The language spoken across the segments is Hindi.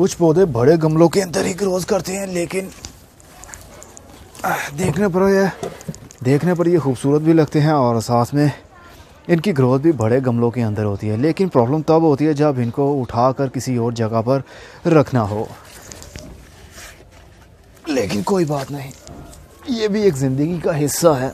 कुछ पौधे बड़े गमलों के अंदर ही ग्रोज करते हैं लेकिन देखने पर यह देखने पर ये खूबसूरत भी लगते हैं और साथ में इनकी ग्रोथ भी बड़े गमलों के अंदर होती है लेकिन प्रॉब्लम तब होती है जब इनको उठा कर किसी और जगह पर रखना हो लेकिन कोई बात नहीं ये भी एक ज़िंदगी का हिस्सा है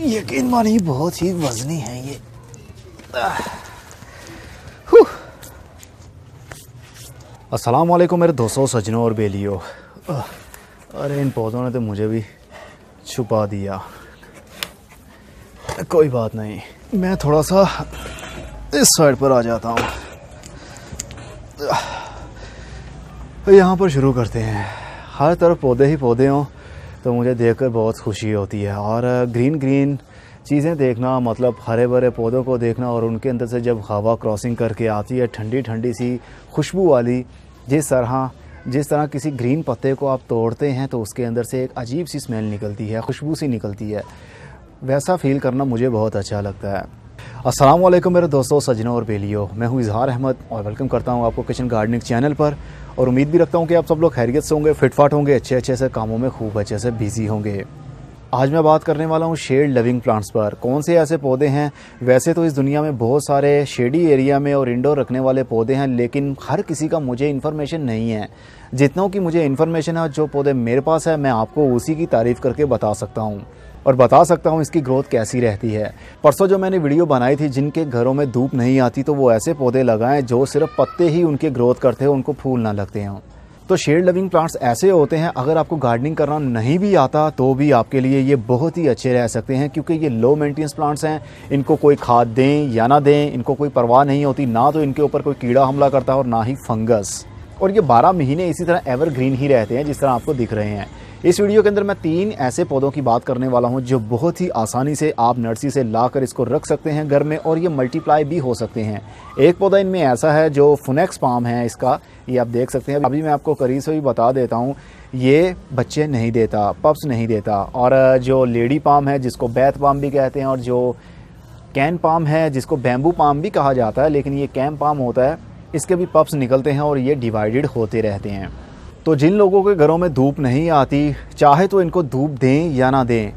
यकीन मानिए बहुत ही वजनी है ये अस्सलाम वालेकुम मेरे दोस्तों सजनों और बेलियो अरे इन पौधों ने तो मुझे भी छुपा दिया कोई बात नहीं मैं थोड़ा सा इस साइड पर आ जाता हूँ यहाँ पर शुरू करते हैं हर तरफ पौधे ही पौधे हों तो मुझे देखकर बहुत खुशी होती है और ग्रीन ग्रीन चीज़ें देखना मतलब हरे भरे पौधों को देखना और उनके अंदर से जब हवा क्रॉसिंग करके आती है ठंडी ठंडी सी खुशबू वाली जिस तरह जिस तरह किसी ग्रीन पत्ते को आप तोड़ते हैं तो उसके अंदर से एक अजीब सी स्मेल निकलती है खुशबू सी निकलती है वैसा फील करना मुझे बहुत अच्छा लगता है असलम मेरे दोस्तों सजनों और बेलियो मैं हूं इजहार अहमद और वेलकम करता हूं आपको किचन गार्डनिंग चैनल पर और उम्मीद भी रखता हूं कि आप सब लोग खैरियत से होंगे फिटफाट होंगे अच्छे अच्छे से कामों में खूब अच्छे से बिजी होंगे आज मैं बात करने वाला हूँ शेड लविंग प्लांट्स पर कौन से ऐसे पौधे हैं वैसे तो इस दुनिया में बहुत सारे शेडी एरिया में और इंडोर रखने वाले पौधे हैं लेकिन हर किसी का मुझे इन्फॉर्मेशन नहीं है जितनों की मुझे इन्फॉर्मेशन है जो पौधे मेरे पास है मैं आपको उसी की तारीफ़ करके बता सकता हूँ और बता सकता हूँ इसकी ग्रोथ कैसी रहती है परसों जो मैंने वीडियो बनाई थी जिनके घरों में धूप नहीं आती तो वो ऐसे पौधे लगाएं जो सिर्फ पत्ते ही उनके ग्रोथ करते हैं उनको फूल ना लगते हैं तो शेड लविंग प्लांट्स ऐसे होते हैं अगर आपको गार्डनिंग करना नहीं भी आता तो भी आपके लिए ये बहुत ही अच्छे रह सकते हैं क्योंकि ये लो मेंटेनेंस प्लांट्स हैं इनको कोई खाद दें या ना दें इनको कोई परवाह नहीं होती ना तो इनके ऊपर कोई कीड़ा हमला करता है और ना ही फंगस और ये 12 महीने इसी तरह एवरग्रीन ही रहते हैं जिस तरह आपको दिख रहे हैं इस वीडियो के अंदर मैं तीन ऐसे पौधों की बात करने वाला हूँ जो बहुत ही आसानी से आप नर्सरी से ला कर इसको रख सकते हैं घर में और ये मल्टीप्लाई भी हो सकते हैं एक पौधा इनमें ऐसा है जो फुनेक्स पाम है इसका ये आप देख सकते हैं अभी मैं आपको करीब से भी बता देता हूँ ये बच्चे नहीं देता पप्स नहीं देता और जो लेडी पाम है जिसको बैथ पाम भी कहते हैं और जो कैन पाम है जिसको बैम्बू पाम भी कहा जाता है लेकिन ये कैम पाम होता है इसके भी पप्स निकलते हैं और ये डिवाइडेड होते रहते हैं तो जिन लोगों के घरों में धूप नहीं आती चाहे तो इनको धूप दें या ना दें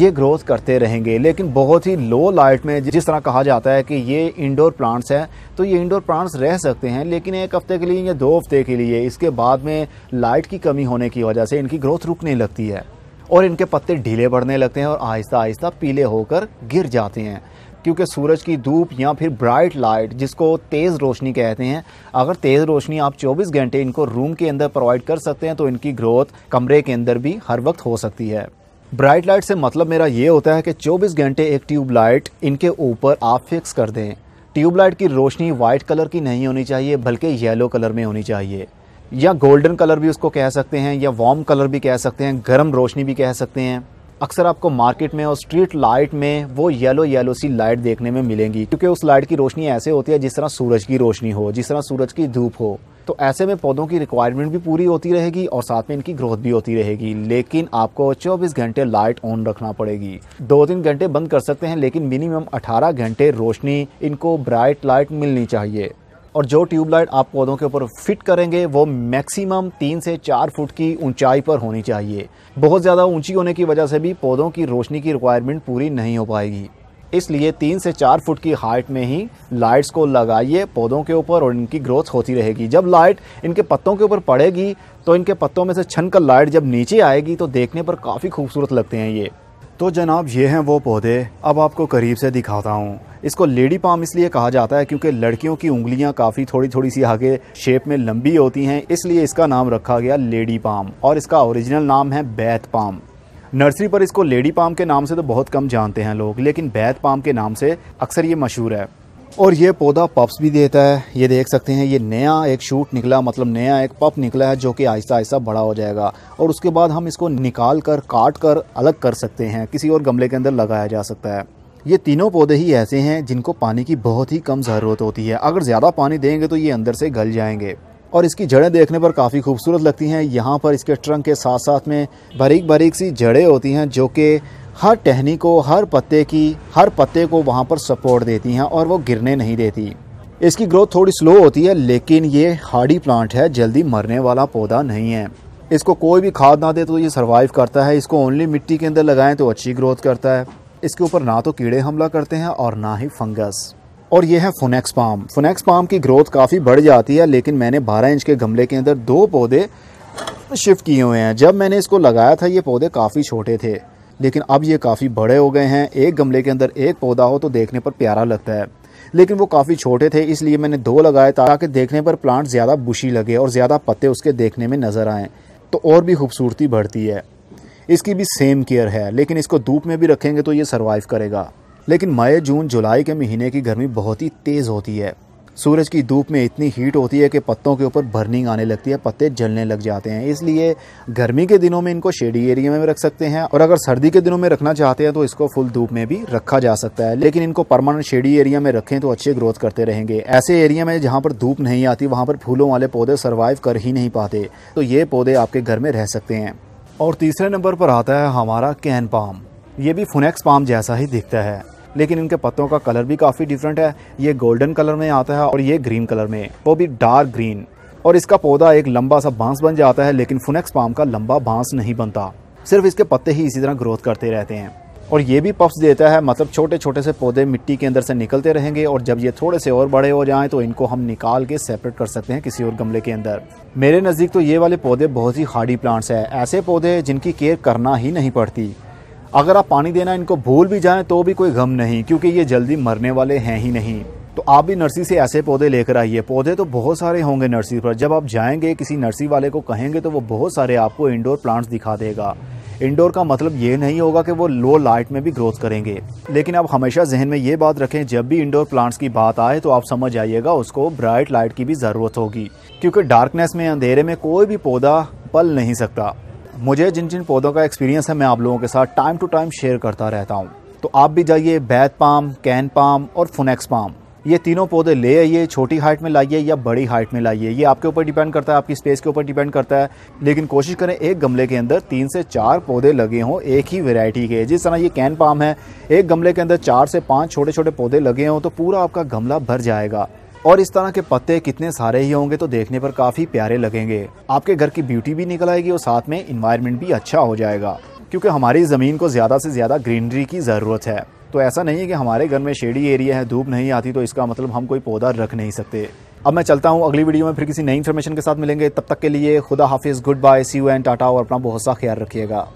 ये ग्रोथ करते रहेंगे लेकिन बहुत ही लो लाइट में जिस तरह कहा जाता है कि ये इंडोर प्लांट्स हैं तो ये इंडोर प्लांट्स रह सकते हैं लेकिन एक हफ्ते के लिए या दो हफ्ते के लिए इसके बाद में लाइट की कमी होने की वजह से इनकी ग्रोथ रुकने लगती है और इनके पत्ते ढीले बढ़ने लगते हैं और आहिस्ता आहिस्ता पीले होकर गिर जाते हैं क्योंकि सूरज की धूप या फिर ब्राइट लाइट जिसको तेज़ रोशनी कहते हैं अगर तेज़ रोशनी आप 24 घंटे इनको रूम के अंदर प्रोवाइड कर सकते हैं तो इनकी ग्रोथ कमरे के अंदर भी हर वक्त हो सकती है ब्राइट लाइट से मतलब मेरा ये होता है कि 24 घंटे एक ट्यूब लाइट इनके ऊपर आप फिक्स कर दें ट्यूब लाइट की रोशनी वाइट कलर की नहीं होनी चाहिए बल्कि येलो कलर में होनी चाहिए या गोल्डन कलर भी उसको कह सकते हैं या वार्म कलर भी कह सकते हैं गर्म रोशनी भी कह सकते हैं अक्सर आपको मार्केट में और स्ट्रीट लाइट में वो येलो येलो सी लाइट देखने में मिलेंगी क्योंकि उस लाइट की रोशनी ऐसे होती है जिस तरह सूरज की रोशनी हो जिस तरह सूरज की धूप हो तो ऐसे में पौधों की रिक्वायरमेंट भी पूरी होती रहेगी और साथ में इनकी ग्रोथ भी होती रहेगी लेकिन आपको 24 घंटे लाइट ऑन रखना पड़ेगी दो तीन घंटे बंद कर सकते हैं लेकिन मिनिमम 18 घंटे रोशनी इनको ब्राइट लाइट मिलनी चाहिए और जो ट्यूबलाइट आप पौधों के ऊपर फिट करेंगे वो मैक्सिमम तीन से चार फुट की ऊंचाई पर होनी चाहिए बहुत ज़्यादा ऊंची होने की वजह से भी पौधों की रोशनी की रिक्वायरमेंट पूरी नहीं हो पाएगी इसलिए तीन से चार फुट की हाइट में ही लाइट्स को लगाइए पौधों के ऊपर और इनकी ग्रोथ होती रहेगी जब लाइट इनके पत्तों के ऊपर पड़ेगी तो इनके पत्तों में से छन कर लाइट जब नीचे आएगी तो देखने पर काफ़ी खूबसूरत लगते हैं ये तो जनाब ये हैं वो पौधे अब आपको करीब से दिखाता हूँ इसको लेडी पाम इसलिए कहा जाता है क्योंकि लड़कियों की उंगलियां काफ़ी थोड़ी थोड़ी सी आगे शेप में लंबी होती हैं इसलिए इसका नाम रखा गया लेडी पाम और इसका ओरिजिनल नाम है बैथ पाम नर्सरी पर इसको लेडी पाम के नाम से तो बहुत कम जानते हैं लोग लेकिन बैथ पाम के नाम से अक्सर ये मशहूर है और ये पौधा पप्स भी देता है ये देख सकते हैं ये नया एक शूट निकला मतलब नया एक पप निकला है जो कि आहिस्ता आहिस्ता बड़ा हो जाएगा और उसके बाद हम इसको निकाल कर काट कर अलग कर सकते हैं किसी और गमले के अंदर लगाया जा सकता है ये तीनों पौधे ही ऐसे हैं जिनको पानी की बहुत ही कम ज़रूरत होती है अगर ज़्यादा पानी देंगे तो ये अंदर से गल जाएंगे और इसकी जड़ें देखने पर काफ़ी खूबसूरत लगती हैं यहाँ पर इसके ट्रंक के साथ साथ में बारीक बारीक सी जड़ें होती हैं जो कि हर टहनी को हर पत्ते की हर पत्ते को वहाँ पर सपोर्ट देती हैं और वो गिरने नहीं देती इसकी ग्रोथ थोड़ी स्लो होती है लेकिन ये हार्डी प्लांट है जल्दी मरने वाला पौधा नहीं है इसको कोई भी खाद ना दे तो ये सर्वाइव करता है इसको ओनली मिट्टी के अंदर लगाएं तो अच्छी ग्रोथ करता है इसके ऊपर ना तो कीड़े हमला करते हैं और ना ही फंगस और ये है फोनेक्स पाम फोनेक्स पाम की ग्रोथ काफ़ी बढ़ जाती है लेकिन मैंने 12 इंच के गमले के अंदर दो पौधे शिफ्ट किए हुए हैं जब मैंने इसको लगाया था ये पौधे काफ़ी छोटे थे लेकिन अब ये काफ़ी बड़े हो गए हैं एक गमले के अंदर एक पौधा हो तो देखने पर प्यारा लगता है लेकिन वो काफ़ी छोटे थे इसलिए मैंने दो लगाए ताकि देखने पर प्लांट ज़्यादा बुशी लगे और ज़्यादा पत्ते उसके देखने में नज़र आएँ तो और भी खूबसूरती बढ़ती है इसकी भी सेम केयर है लेकिन इसको धूप में भी रखेंगे तो ये सर्वाइव करेगा लेकिन मई जून जुलाई के महीने की गर्मी बहुत ही तेज़ होती है सूरज की धूप में इतनी हीट होती है कि पत्तों के ऊपर बर्निंग आने लगती है पत्ते जलने लग जाते हैं इसलिए गर्मी के दिनों में इनको शेडी एरिया में रख सकते हैं और अगर सर्दी के दिनों में रखना चाहते हैं तो इसको फुल धूप में भी रखा जा सकता है लेकिन इनको परमानेंट शेडी एरिया में रखें तो अच्छे ग्रोथ करते रहेंगे ऐसे एरिया में जहाँ पर धूप नहीं आती वहाँ पर फूलों वाले पौधे सर्वाइव कर ही नहीं पाते तो ये पौधे आपके घर में रह सकते हैं और तीसरे नंबर पर आता है हमारा कैन पाम ये भी फुनेक्स पाम जैसा ही दिखता है लेकिन इनके पत्तों का कलर भी काफ़ी डिफरेंट है ये गोल्डन कलर में आता है और ये ग्रीन कलर में वो भी डार्क ग्रीन और इसका पौधा एक लंबा सा बांस बन जाता है लेकिन फुनेक्स पाम का लंबा बांस नहीं बनता सिर्फ इसके पत्ते ही इसी तरह ग्रोथ करते रहते हैं और ये भी पफ्स देता है मतलब छोटे छोटे से पौधे मिट्टी के अंदर से निकलते रहेंगे और जब ये थोड़े से और बड़े हो जाएं तो इनको हम निकाल के सेपरेट कर सकते हैं किसी और गमले के अंदर मेरे नज़दीक तो ये वाले पौधे बहुत ही हार्डी प्लांट्स हैं ऐसे पौधे जिनकी केयर करना ही नहीं पड़ती अगर आप पानी देना इनको भूल भी जाएं तो भी कोई गम नहीं क्योंकि ये जल्दी मरने वाले हैं ही नहीं तो आप भी नर्सरी से ऐसे पौधे लेकर आइए पौधे तो बहुत सारे होंगे नर्सरी पर जब आप जाएंगे किसी नर्सरी वाले को कहेंगे तो वो बहुत सारे आपको इंडोर प्लांट्स दिखा देगा इंडोर का मतलब ये नहीं होगा कि वो लो लाइट में भी ग्रोथ करेंगे लेकिन आप हमेशा जहन में ये बात रखें जब भी इंडोर प्लांट्स की बात आए तो आप समझ आइएगा उसको ब्राइट लाइट की भी ज़रूरत होगी क्योंकि डार्कनेस में अंधेरे में कोई भी पौधा पल नहीं सकता मुझे जिन जिन पौधों का एक्सपीरियंस है मैं आप लोगों के साथ टाइम टू टाइम शेयर करता रहता हूँ तो आप भी जाइए बैत पाम कैन पाम और फुनेक्स पाम ये तीनों पौधे ले आइए छोटी हाइट में लाइए या बड़ी हाइट में लाइए ये आपके ऊपर डिपेंड करता है आपकी स्पेस के ऊपर डिपेंड करता है लेकिन कोशिश करें एक गमले के अंदर तीन से चार पौधे लगे हों एक ही वैरायटी के जिस तरह ये कैन पाम है एक गमले के अंदर चार से पाँच छोटे छोटे पौधे लगे हों तो पूरा आपका गमला भर जाएगा और इस तरह के पत्ते कितने सारे ही होंगे तो देखने पर काफी प्यारे लगेंगे आपके घर की ब्यूटी भी निकल आएगी और साथ में इन्वायरमेंट भी अच्छा हो जाएगा क्योंकि हमारी ज़मीन को ज़्यादा से ज़्यादा ग्रीनरी की ज़रूरत है तो ऐसा नहीं है कि हमारे घर में शेडी एरिया है धूप नहीं आती तो इसका मतलब हम कोई पौधा रख नहीं सकते अब मैं चलता हूँ अगली वीडियो में फिर किसी नई इन्फॉर्मेशन के साथ मिलेंगे तब तक के लिए खुदा हाफिज़ good bye see you and tata और अपना बहुत सा ख्याल रखिएगा